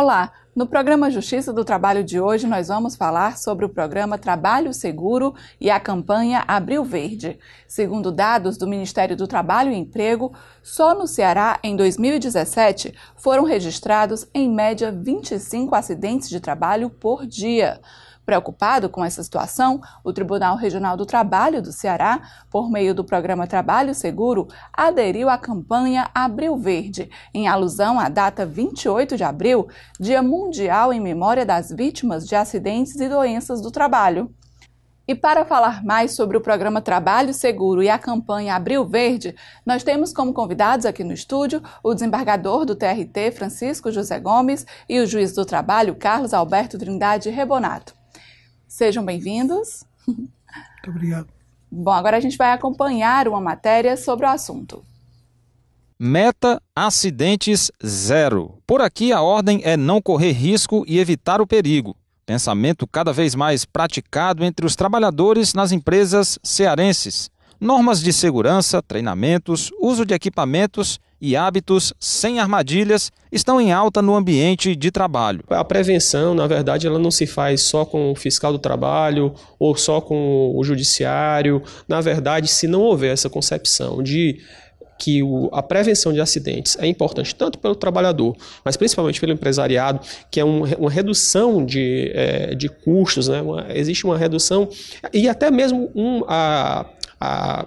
Olá! No programa Justiça do Trabalho de hoje, nós vamos falar sobre o programa Trabalho Seguro e a campanha Abril Verde. Segundo dados do Ministério do Trabalho e Emprego, só no Ceará, em 2017, foram registrados, em média, 25 acidentes de trabalho por dia. Preocupado com essa situação, o Tribunal Regional do Trabalho do Ceará, por meio do programa Trabalho Seguro, aderiu à campanha Abril Verde, em alusão à data 28 de abril, Dia Mundial em Memória das Vítimas de Acidentes e Doenças do Trabalho. E para falar mais sobre o programa Trabalho Seguro e a campanha Abril Verde, nós temos como convidados aqui no estúdio o desembargador do TRT, Francisco José Gomes, e o juiz do trabalho, Carlos Alberto Trindade Rebonato. Sejam bem-vindos. Muito obrigado. Bom, agora a gente vai acompanhar uma matéria sobre o assunto. Meta acidentes zero. Por aqui a ordem é não correr risco e evitar o perigo. Pensamento cada vez mais praticado entre os trabalhadores nas empresas cearenses normas de segurança, treinamentos, uso de equipamentos e hábitos sem armadilhas estão em alta no ambiente de trabalho. A prevenção, na verdade, ela não se faz só com o fiscal do trabalho ou só com o judiciário. Na verdade, se não houver essa concepção de que a prevenção de acidentes é importante tanto pelo trabalhador, mas principalmente pelo empresariado, que é uma redução de, eh, de custos, né? Uma, existe uma redução e até mesmo um, a a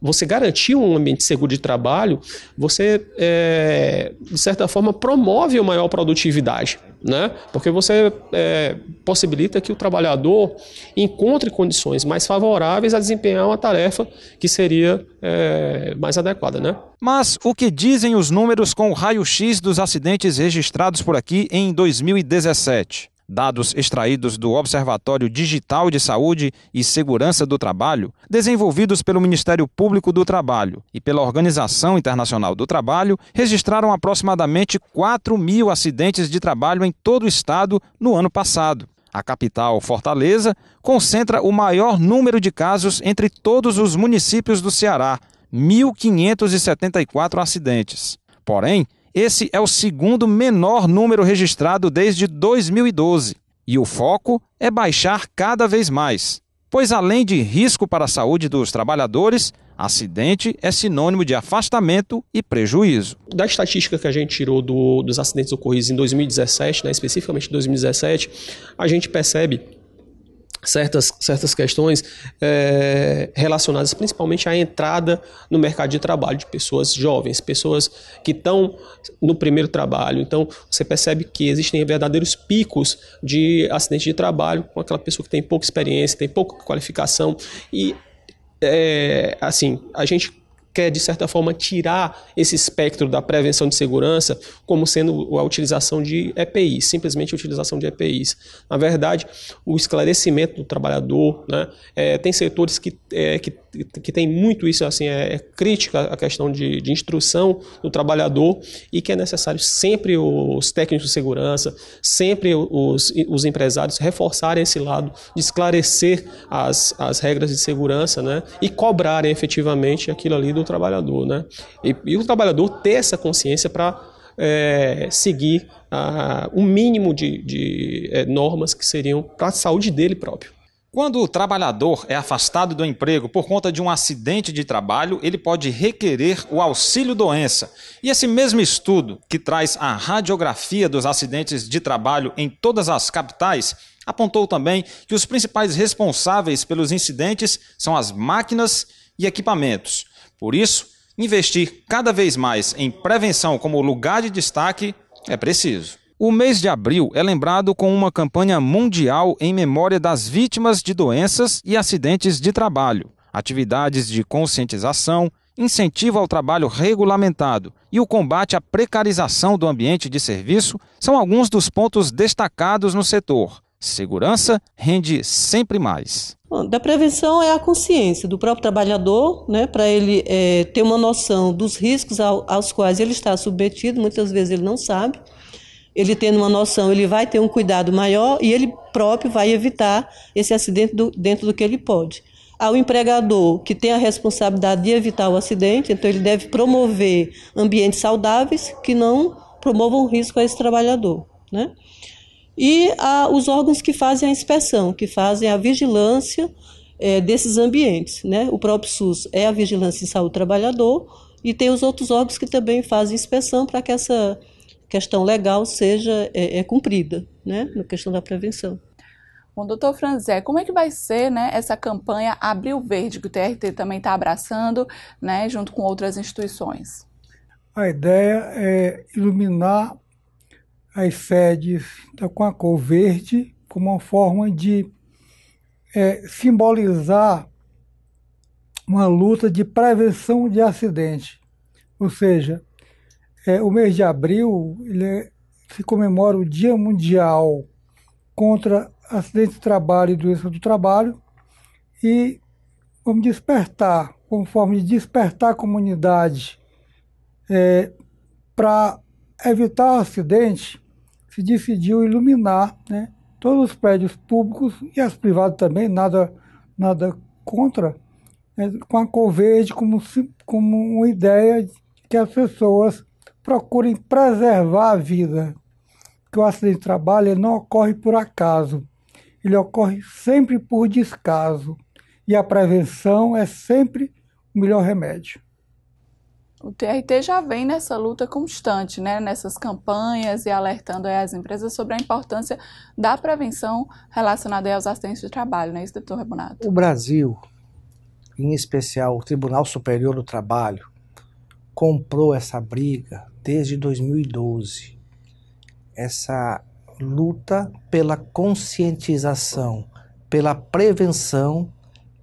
você garantir um ambiente seguro de trabalho, você, é, de certa forma, promove a maior produtividade, né? porque você é, possibilita que o trabalhador encontre condições mais favoráveis a desempenhar uma tarefa que seria é, mais adequada. Né? Mas o que dizem os números com o raio-x dos acidentes registrados por aqui em 2017? dados extraídos do Observatório Digital de Saúde e Segurança do Trabalho, desenvolvidos pelo Ministério Público do Trabalho e pela Organização Internacional do Trabalho, registraram aproximadamente 4 mil acidentes de trabalho em todo o estado no ano passado. A capital, Fortaleza, concentra o maior número de casos entre todos os municípios do Ceará, 1.574 acidentes. Porém, esse é o segundo menor número registrado desde 2012. E o foco é baixar cada vez mais, pois além de risco para a saúde dos trabalhadores, Acidente é sinônimo de afastamento e prejuízo. Da estatística que a gente tirou do, dos acidentes ocorridos em 2017, né, especificamente 2017, a gente percebe certas, certas questões é, relacionadas principalmente à entrada no mercado de trabalho de pessoas jovens, pessoas que estão no primeiro trabalho. Então, você percebe que existem verdadeiros picos de acidente de trabalho com aquela pessoa que tem pouca experiência, tem pouca qualificação e é, assim, a gente quer, de certa forma, tirar esse espectro da prevenção de segurança como sendo a utilização de EPIs, simplesmente a utilização de EPIs. Na verdade, o esclarecimento do trabalhador, né, é, tem setores que, é, que que tem muito isso, assim, é, é crítica a questão de, de, instrução do trabalhador e que é necessário sempre os técnicos de segurança, sempre os, os empresários reforçarem esse lado, de esclarecer as, as regras de segurança, né? E cobrarem efetivamente aquilo ali do trabalhador, né? E, e o trabalhador ter essa consciência para é, seguir ah, o uh, um mínimo de, de é, normas que seriam para a saúde dele próprio. Quando o trabalhador é afastado do emprego por conta de um acidente de trabalho, ele pode requerer o auxílio doença. E esse mesmo estudo, que traz a radiografia dos acidentes de trabalho em todas as capitais, apontou também que os principais responsáveis pelos incidentes são as máquinas e equipamentos. Por isso, investir cada vez mais em prevenção como lugar de destaque é preciso. O mês de abril é lembrado com uma campanha mundial em memória das vítimas de doenças e acidentes de trabalho, atividades de conscientização, incentivo ao trabalho regulamentado e o combate à precarização do ambiente de serviço são alguns dos pontos destacados no setor. Segurança rende sempre mais. Da prevenção é a consciência do próprio trabalhador, né, para ele é, ter uma noção dos riscos aos quais ele está submetido, muitas vezes ele não sabe ele tendo uma noção, ele vai ter um cuidado maior e ele próprio vai evitar esse acidente do, dentro do que ele pode. Ao empregador que tem a responsabilidade de evitar o acidente, então ele deve promover ambientes saudáveis que não promovam risco a esse trabalhador. Né? E a, os órgãos que fazem a inspeção, que fazem a vigilância é, desses ambientes. Né? O próprio SUS é a vigilância em saúde do trabalhador e tem os outros órgãos que também fazem inspeção para que essa questão legal seja é, é cumprida, né, na questão da prevenção. Bom, doutor Franzé, como é que vai ser né, essa campanha Abril Verde, que o TRT também está abraçando, né, junto com outras instituições? A ideia é iluminar as sedes com a cor verde como uma forma de é, simbolizar uma luta de prevenção de acidente. Ou seja, é, o mês de abril é, se comemora o Dia Mundial contra Acidente de Trabalho e Doença do Trabalho e vamos despertar, como forma de despertar a comunidade é, para evitar acidente, se decidiu iluminar né, todos os prédios públicos e as privadas também, nada, nada contra, né, com a cor verde como, como uma ideia que as pessoas procurem preservar a vida, que o acidente de trabalho não ocorre por acaso, ele ocorre sempre por descaso, e a prevenção é sempre o melhor remédio. O TRT já vem nessa luta constante, né? nessas campanhas e alertando as empresas sobre a importância da prevenção relacionada aos acidentes de trabalho, não é isso, doutor Rebonato? O Brasil, em especial o Tribunal Superior do Trabalho, comprou essa briga desde 2012, essa luta pela conscientização, pela prevenção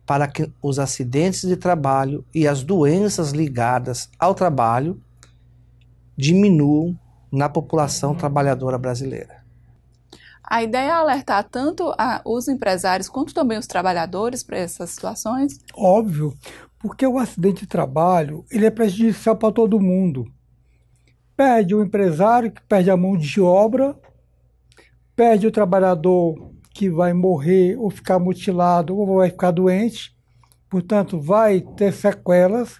para que os acidentes de trabalho e as doenças ligadas ao trabalho diminuam na população uhum. trabalhadora brasileira. A ideia é alertar tanto os empresários quanto também os trabalhadores para essas situações? Óbvio, porque o acidente de trabalho ele é prejudicial para todo mundo. Perde o empresário, que perde a mão de obra, perde o trabalhador que vai morrer ou ficar mutilado ou vai ficar doente, portanto, vai ter sequelas,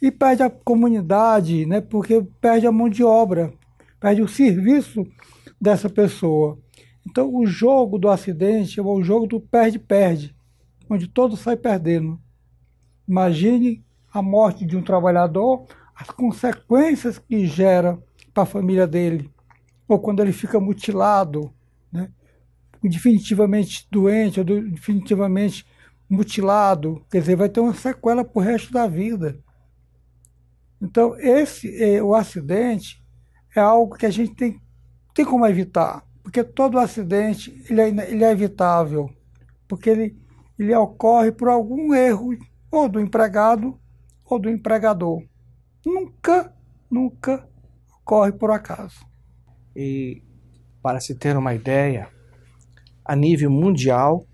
e perde a comunidade, né, porque perde a mão de obra, perde o serviço dessa pessoa. Então, o jogo do acidente é o jogo do perde-perde, onde todo sai perdendo. Imagine a morte de um trabalhador as consequências que gera para a família dele, ou quando ele fica mutilado, né? definitivamente doente, ou definitivamente mutilado, quer dizer, vai ter uma sequela para o resto da vida. Então, esse é, o acidente é algo que a gente tem, tem como evitar, porque todo acidente ele é, ele é evitável, porque ele, ele ocorre por algum erro ou do empregado ou do empregador nunca, nunca ocorre por acaso. E para se ter uma ideia, a nível mundial,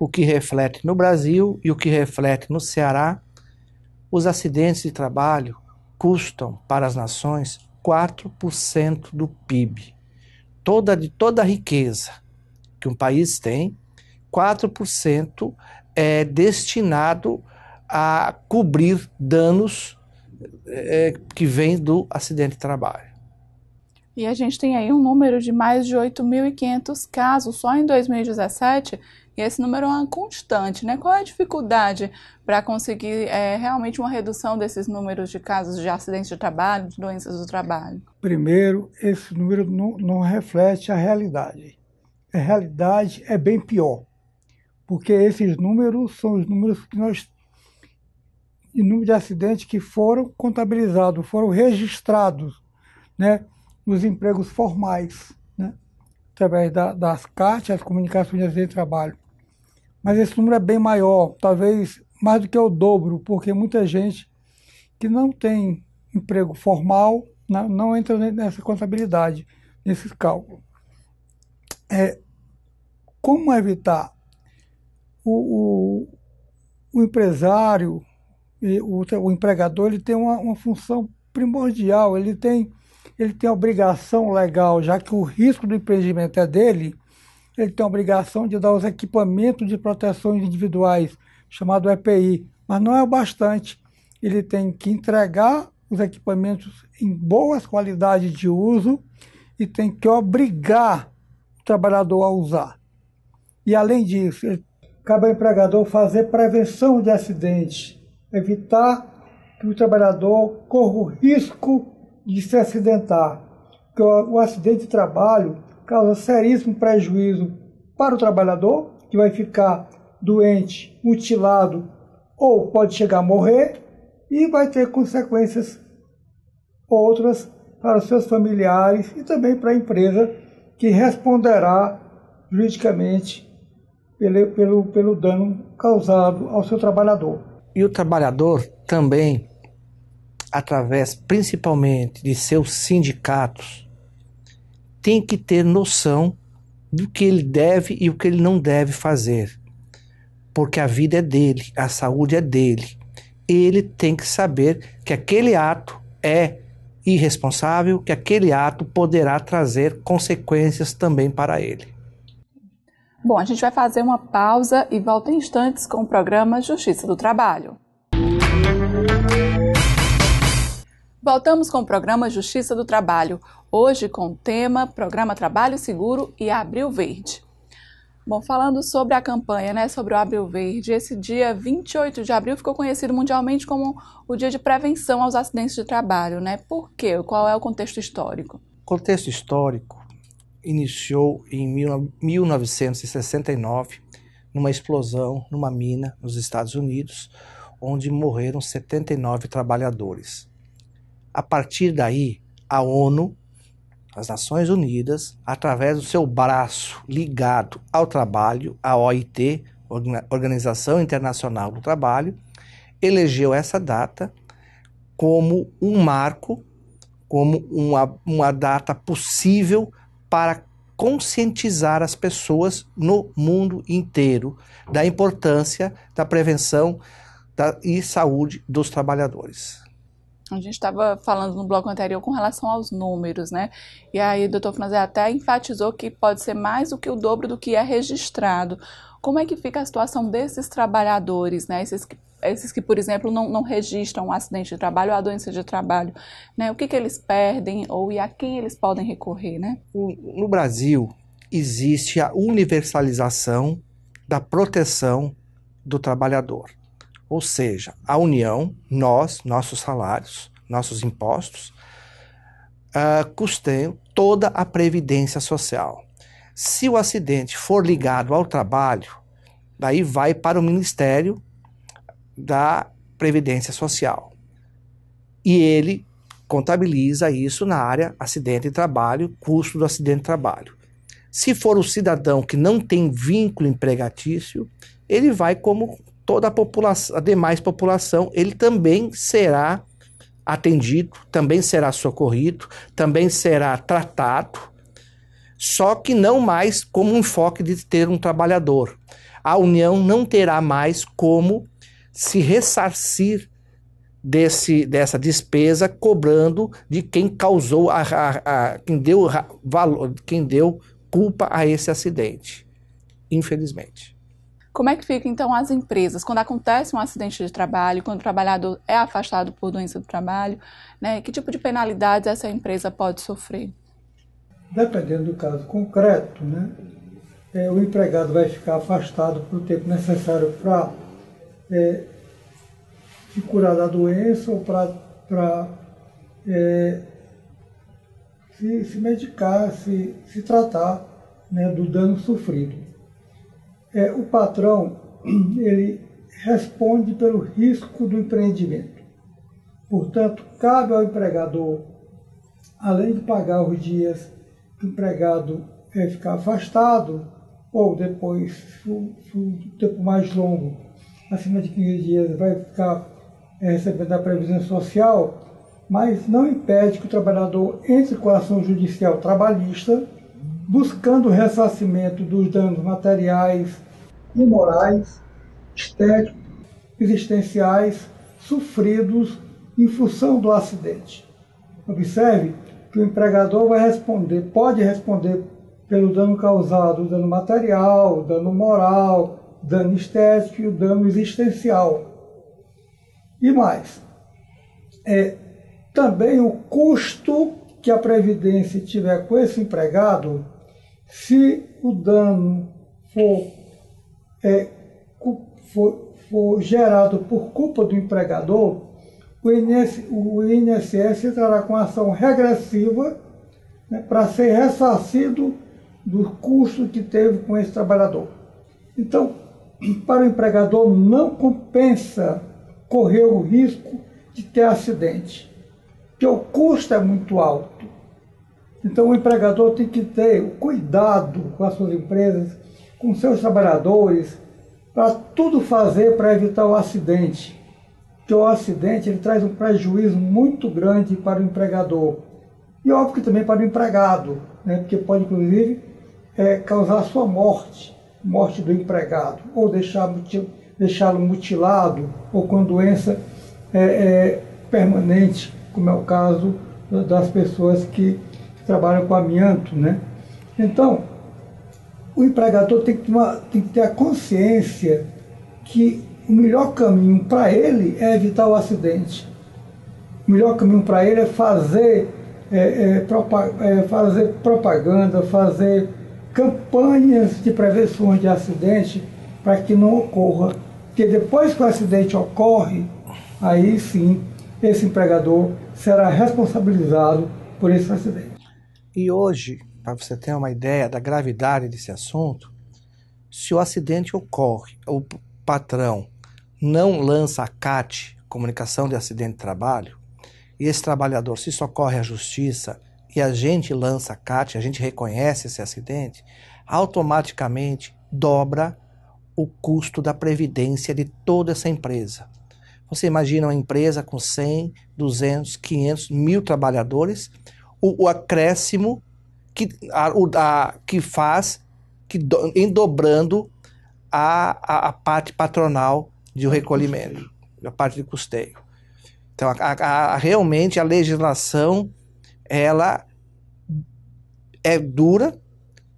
o que reflete no Brasil e o que reflete no Ceará, os acidentes de trabalho custam para as nações 4% do PIB. Toda, de toda a riqueza que um país tem, 4% é destinado a cobrir danos é, é, que vem do acidente de trabalho. E a gente tem aí um número de mais de 8.500 casos só em 2017, e esse número é uma constante, né? Qual é a dificuldade para conseguir é, realmente uma redução desses números de casos de acidentes de trabalho, de doenças do trabalho? Primeiro, esse número não, não reflete a realidade. A realidade é bem pior, porque esses números são os números que nós e número de acidentes que foram contabilizados, foram registrados, né, nos empregos formais, né, através da, das CAT, as comunicações de acidente de trabalho. Mas esse número é bem maior, talvez mais do que o dobro, porque muita gente que não tem emprego formal não, né, não entra nessa contabilidade, nesses cálculos. É, como evitar o, o, o empresário, e o, o empregador ele tem uma, uma função primordial, ele tem, ele tem obrigação legal, já que o risco do empreendimento é dele, ele tem a obrigação de dar os equipamentos de proteção individuais, chamado EPI, mas não é o bastante. Ele tem que entregar os equipamentos em boas qualidades de uso e tem que obrigar o trabalhador a usar. E além disso, cabe ao empregador fazer prevenção de acidentes evitar que o trabalhador corra o risco de se acidentar, porque o acidente de trabalho causa seríssimo prejuízo para o trabalhador, que vai ficar doente, mutilado ou pode chegar a morrer e vai ter consequências outras para os seus familiares e também para a empresa que responderá juridicamente pelo, pelo, pelo dano causado ao seu trabalhador. E o trabalhador também, através principalmente de seus sindicatos, tem que ter noção do que ele deve e o que ele não deve fazer. Porque a vida é dele, a saúde é dele. Ele tem que saber que aquele ato é irresponsável, que aquele ato poderá trazer consequências também para ele. Bom, a gente vai fazer uma pausa e volta em instantes com o programa Justiça do Trabalho. Voltamos com o programa Justiça do Trabalho, hoje com o tema Programa Trabalho Seguro e Abril Verde. Bom, falando sobre a campanha, né, sobre o Abril Verde, esse dia 28 de abril ficou conhecido mundialmente como o dia de prevenção aos acidentes de trabalho, né? Por quê? Qual é o contexto histórico? O contexto histórico iniciou em 1969 numa explosão numa mina nos Estados Unidos, onde morreram 79 trabalhadores. A partir daí, a ONU, as Nações Unidas, através do seu braço ligado ao trabalho, a OIT, Organização Internacional do Trabalho, elegeu essa data como um marco, como uma, uma data possível para conscientizar as pessoas no mundo inteiro da importância da prevenção da, e saúde dos trabalhadores. A gente estava falando no bloco anterior com relação aos números, né? E aí o doutor Franzé até enfatizou que pode ser mais do que o dobro do que é registrado. Como é que fica a situação desses trabalhadores, né? Esses que, esses que por exemplo, não, não registram um acidente de trabalho ou a doença de trabalho, né? O que, que eles perdem ou e a quem eles podem recorrer, né? No Brasil, existe a universalização da proteção do trabalhador. Ou seja, a União, nós, nossos salários, nossos impostos, uh, ah, custeiam toda a previdência social. Se o acidente for ligado ao trabalho, daí vai para o Ministério da Previdência Social. E ele contabiliza isso na área acidente de trabalho, custo do acidente de trabalho. Se for o cidadão que não tem vínculo empregatício, ele vai como toda a população, a demais população, ele também será atendido, também será socorrido, também será tratado só que não mais como um enfoque de ter um trabalhador. A União não terá mais como se ressarcir desse, dessa despesa cobrando de quem causou a, a, a quem deu valor, quem deu culpa a esse acidente, infelizmente. Como é que fica então as empresas quando acontece um acidente de trabalho, quando o trabalhador é afastado por doença do trabalho, né? Que tipo de penalidades essa empresa pode sofrer? dependendo do caso concreto, né, é, o empregado vai ficar afastado por tempo necessário para é, se curar da doença ou para é, se, se medicar, se, se tratar né, do dano sofrido. É, o patrão ele responde pelo risco do empreendimento. Portanto, cabe ao empregador, além de pagar os dias empregado é ficar afastado, ou depois, se um tempo mais longo, acima de 15 dias, vai ficar é, recebendo a previdência social, mas não impede que o trabalhador entre com a ação judicial trabalhista, buscando o ressarcimento dos danos materiais e morais, estéticos, existenciais, sofridos em função do acidente. Observe que o empregador vai responder, pode responder pelo dano causado, dano material, dano moral, dano estético e dano existencial. E mais, é, também o custo que a Previdência tiver com esse empregado, se o dano for, é, for, for gerado por culpa do empregador, o INSS, entrará com ação regressiva né, para ser ressarcido do custo que teve com esse trabalhador. Então, para o empregador não compensa correr o risco de ter acidente, porque o custo é muito alto. Então, o empregador tem que ter o cuidado com as suas empresas, com seus trabalhadores, para tudo fazer para evitar o acidente que o acidente ele traz um prejuízo muito grande para o empregador. E óbvio que também para o empregado, né? porque pode inclusive é, causar sua morte, morte do empregado, ou deixá-lo mutilado, ou com doença é, é, permanente, como é o caso das pessoas que trabalham com amianto. Né? Então, o empregador tem que, ter, uma, tem que ter a consciência que o melhor caminho para ele é evitar o acidente. O melhor caminho para ele é fazer, é, é, é, fazer propaganda, fazer campanhas de prevenção de acidente para que não ocorra. Porque depois que o acidente ocorre, aí sim esse empregador será responsabilizado por esse acidente. E hoje, para você ter uma ideia da gravidade desse assunto, se o acidente ocorre, o patrão não lança a CAT, Comunicação de Acidente de Trabalho, e esse trabalhador se socorre à justiça e a gente lança a CAT, a gente reconhece esse acidente, automaticamente dobra o custo da previdência de toda essa empresa. Você imagina uma empresa com 100, 200, 500, mil trabalhadores, o, o acréscimo que, a, a, que faz que do, em dobrando a, a, a parte patronal de um recolhimento, da parte de custeio. Então, a, a, realmente a legislação ela é dura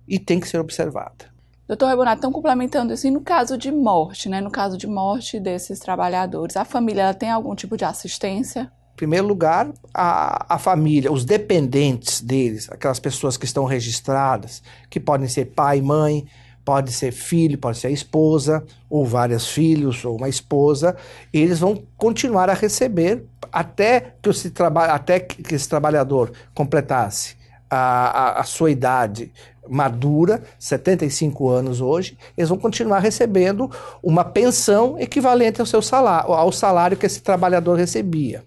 e tem que ser observada. Doutor Rebonato, estão complementando isso, e no caso de morte, né? no caso de morte desses trabalhadores, a família tem algum tipo de assistência? Em primeiro lugar, a, a família, os dependentes deles, aquelas pessoas que estão registradas, que podem ser pai, mãe, pode ser filho, pode ser a esposa, ou vários filhos, ou uma esposa, eles vão continuar a receber até que, esse, traba até que esse trabalhador completasse a, a, a sua idade madura, 75 anos hoje, eles vão continuar recebendo uma pensão equivalente ao seu salário, ao salário que esse trabalhador recebia.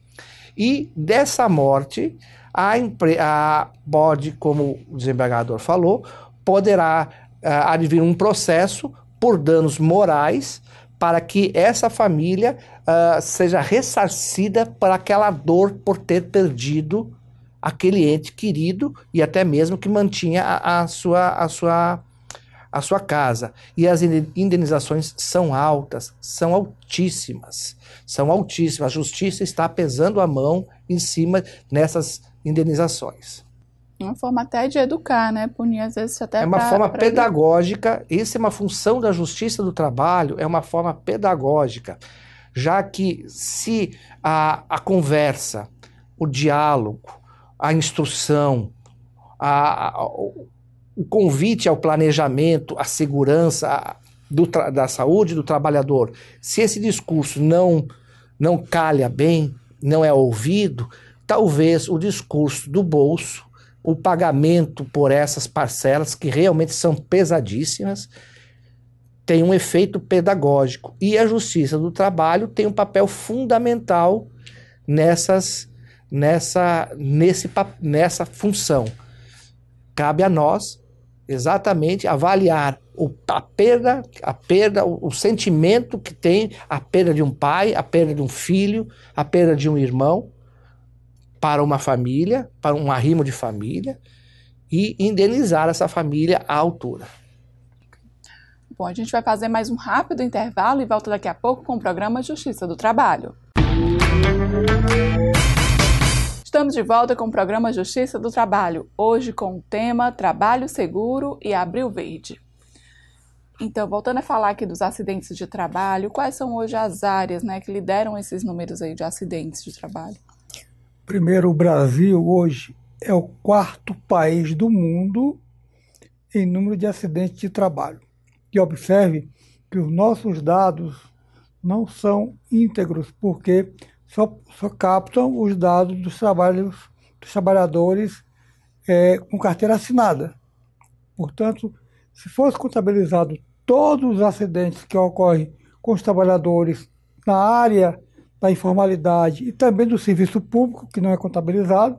E dessa morte, a, a pode, como o desembargador falou, poderá ah, vir um processo por danos morais para que essa família uh, seja ressarcida por aquela dor por ter perdido aquele ente querido e até mesmo que mantinha a, a, sua, a, sua, a sua casa. E as indenizações são altas, são altíssimas, são altíssimas. A justiça está pesando a mão em cima nessas indenizações. Uma forma até de educar, né? Punir às vezes até É uma pra, forma pra... pedagógica, isso é uma função da justiça do trabalho, é uma forma pedagógica, já que se a, a conversa, o diálogo, a instrução, a, a, o convite ao planejamento, à segurança do da saúde do trabalhador, se esse discurso não, não calha bem, não é ouvido, talvez o discurso do bolso o pagamento por essas parcelas, que realmente são pesadíssimas, tem um efeito pedagógico. E a Justiça do Trabalho tem um papel fundamental nessas, nessa, nesse, nessa função. Cabe a nós exatamente avaliar o, a perda, a perda, o, o, sentimento que tem a perda de um pai, a perda de um filho, a perda de um irmão, para uma família, para um arrimo de família e indenizar essa família à altura. Bom, a gente vai fazer mais um rápido intervalo e volta daqui a pouco com o programa Justiça do Trabalho. Estamos de volta com o programa Justiça do Trabalho, hoje com o tema Trabalho Seguro e Abril Verde. Então, voltando a falar aqui dos acidentes de trabalho, quais são hoje as áreas né, que lideram esses números aí de acidentes de trabalho? Primeiro, o Brasil hoje é o quarto país do mundo em número de acidentes de trabalho. E observe que os nossos dados não são íntegros, porque só, só captam os dados dos, trabalhos, dos trabalhadores é, com carteira assinada. Portanto, se fosse contabilizado todos os acidentes que ocorrem com os trabalhadores na área da informalidade e também do serviço público, que não é contabilizado,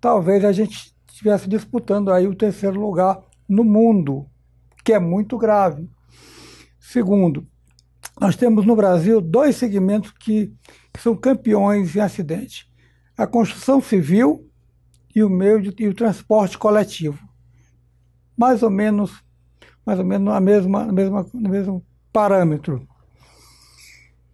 talvez a gente estivesse disputando aí o terceiro lugar no mundo, que é muito grave. Segundo, nós temos no Brasil dois segmentos que, que são campeões em acidente: a construção civil e o meio de, e o transporte coletivo. Mais ou menos, mais ou menos a mesma, a mesma, no mesmo parâmetro.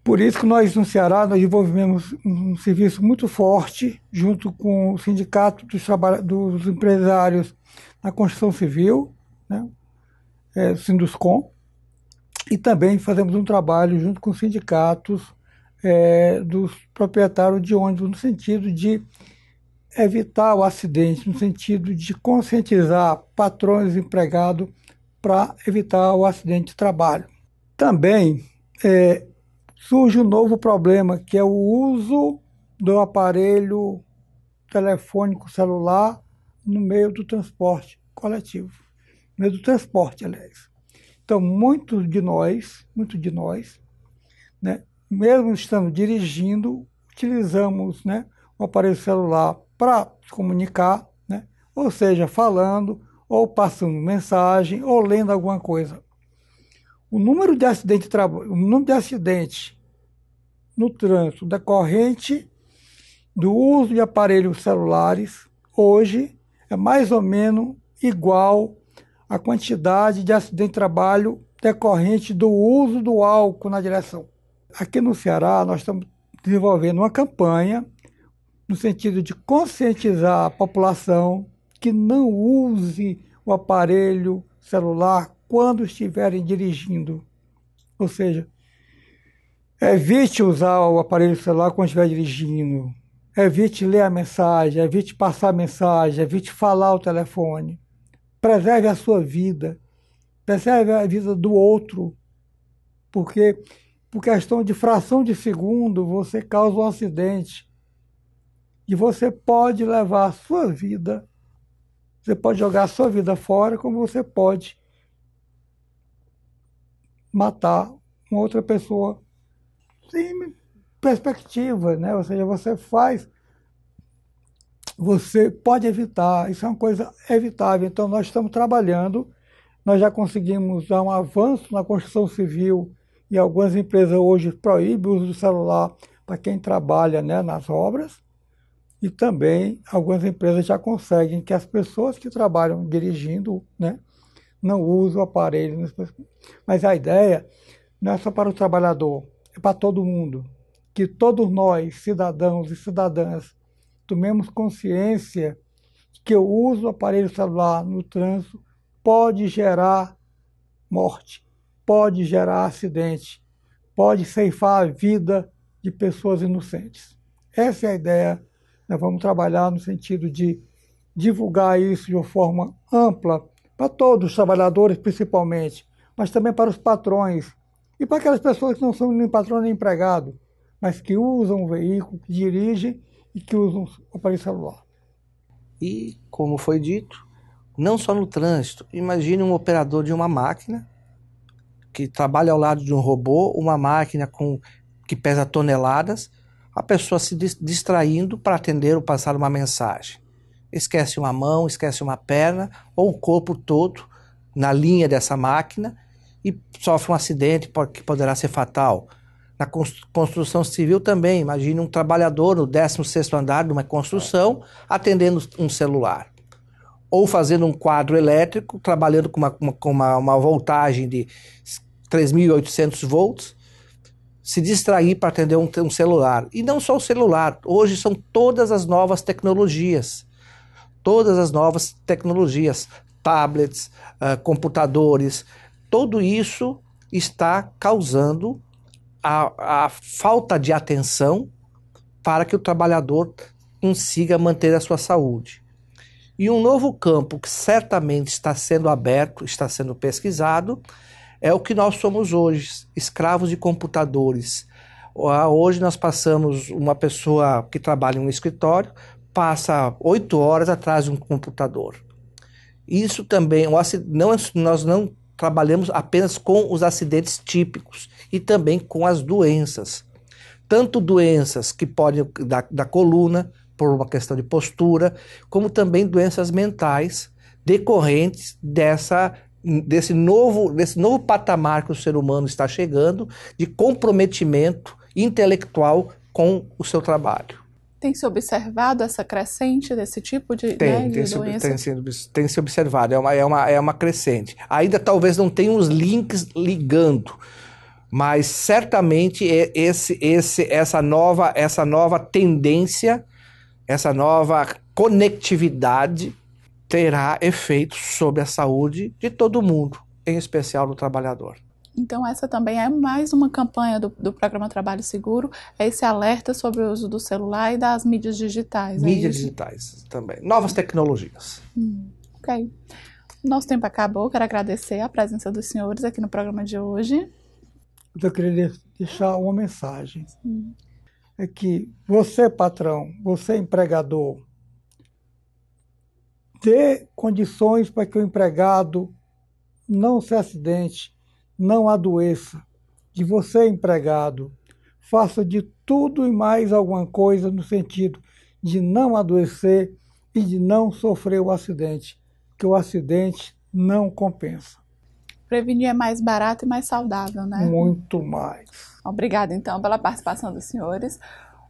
Por isso que nós no Ceará nós desenvolvemos um serviço muito forte junto com o sindicato dos, dos empresários na construção civil, né? é, Sinduscom, e também fazemos um trabalho junto com sindicatos é, dos proprietários de ônibus no sentido de evitar o acidente, no sentido de conscientizar patrões e empregados para evitar o acidente de trabalho. Também é, surge um novo problema, que é o uso do aparelho telefônico celular no meio do transporte coletivo, no meio do transporte, aliás. Então, muitos de nós, muito de nós, né, mesmo estando dirigindo, utilizamos né, o aparelho celular para se comunicar, né, ou seja, falando, ou passando mensagem, ou lendo alguma coisa. O número de acidentes trabalho, o número de acidentes no trânsito decorrente do uso de aparelhos celulares hoje é mais ou menos igual à quantidade de acidente de trabalho decorrente do uso do álcool na direção. Aqui no Ceará, nós estamos desenvolvendo uma campanha no sentido de conscientizar a população que não use o aparelho celular quando estiverem dirigindo. Ou seja, evite usar o aparelho celular quando estiver dirigindo. Evite ler a mensagem, evite passar a mensagem, evite falar o telefone. Preserve a sua vida. Preserve a vida do outro. Porque por questão de fração de segundo você causa um acidente. E você pode levar a sua vida, você pode jogar a sua vida fora, como você pode matar uma outra pessoa sem perspectiva, né? Ou seja, você faz, você pode evitar, isso é uma coisa evitável. Então, nós estamos trabalhando, nós já conseguimos dar um avanço na construção civil e algumas empresas hoje proíbem o uso do celular para quem trabalha né, nas obras. E também algumas empresas já conseguem que as pessoas que trabalham dirigindo, né, não uso aparelho, Mas a ideia não é só para o trabalhador, é para todo mundo. Que todos nós, cidadãos e cidadãs, tomemos consciência que o uso do aparelho celular no trânsito pode gerar morte, pode gerar acidente, pode ceifar a vida de pessoas inocentes. Essa é a ideia. Nós vamos trabalhar no sentido de divulgar isso de uma forma ampla para todos os trabalhadores principalmente, mas também para os patrões e para aquelas pessoas que não são nem patrão nem empregado, mas que usam o veículo, que dirigem e que usam o aparelho celular. E, como foi dito, não só no trânsito. Imagine um operador de uma máquina que trabalha ao lado de um robô, uma máquina com que pesa toneladas, a pessoa se distraindo para atender ou passar uma mensagem esquece uma mão, esquece uma perna ou o corpo todo na linha dessa máquina e sofre um acidente que poderá ser fatal. Na construção civil também, imagine um trabalhador no 16º andar de uma construção atendendo um celular. Ou fazendo um quadro elétrico, trabalhando com uma, com uma, uma voltagem de 3.800 volts, se distrair para atender um, um celular. E não só o celular, hoje são todas as novas tecnologias todas as novas tecnologias, tablets, ah, computadores, tudo isso está causando a, a falta de atenção para que o trabalhador consiga manter a sua saúde. E um novo campo que certamente está sendo aberto, está sendo pesquisado, é o que nós somos hoje, escravos de computadores. Ah, hoje nós passamos uma pessoa que trabalha em um escritório, passa oito horas atrás de um computador. Isso também, não, é, nós não trabalhamos apenas com os acidentes típicos e também com as doenças. Tanto doenças que podem da, da coluna, por uma questão de postura, como também doenças mentais decorrentes dessa desse novo, desse novo patamar que o ser humano está chegando de comprometimento intelectual com o seu trabalho. Tem se observado essa crescente desse tipo de, tem, né, de doença? tem, se, tem se observado, é uma, é, uma, é uma crescente. Ainda talvez não tenha os links ligando, mas certamente é esse, esse, essa, nova, essa nova tendência, essa nova conectividade terá efeito sobre a saúde de todo mundo, em especial do trabalhador. Então, essa também é mais uma campanha do, do, programa Trabalho Seguro, é esse alerta sobre o uso do celular e das mídias digitais. É mídias é digitais também. Novas tecnologias. Hum, ok. Nosso tempo acabou. Quero agradecer a presença dos senhores aqui no programa de hoje. Eu queria deixar uma mensagem. Hum. É que você, patrão, você, empregador, dê condições para que o empregado não se acidente não adoeça, De você, é empregado, faça de tudo e mais alguma coisa no sentido de não adoecer e de não sofrer o acidente, que o acidente não compensa. Prevenir é mais barato e mais saudável, né? Muito mais. Obrigada, então, pela participação dos senhores.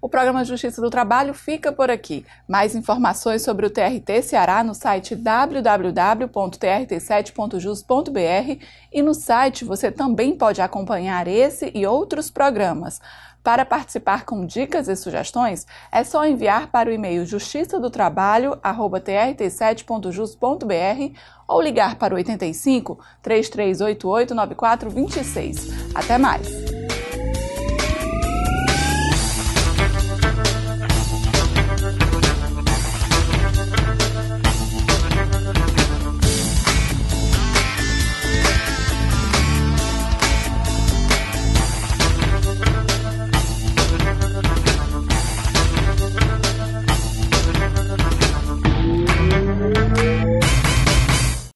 O programa Justiça do Trabalho fica por aqui. Mais informações sobre o TRT Ceará no site www.trt7.jus.br e no site você também pode acompanhar esse e outros programas. Para participar com dicas e sugestões, é só enviar para o e-mail justiça justiçadotrabalho@trt7.jus.br ou ligar para o 85 3388 9426. Até mais.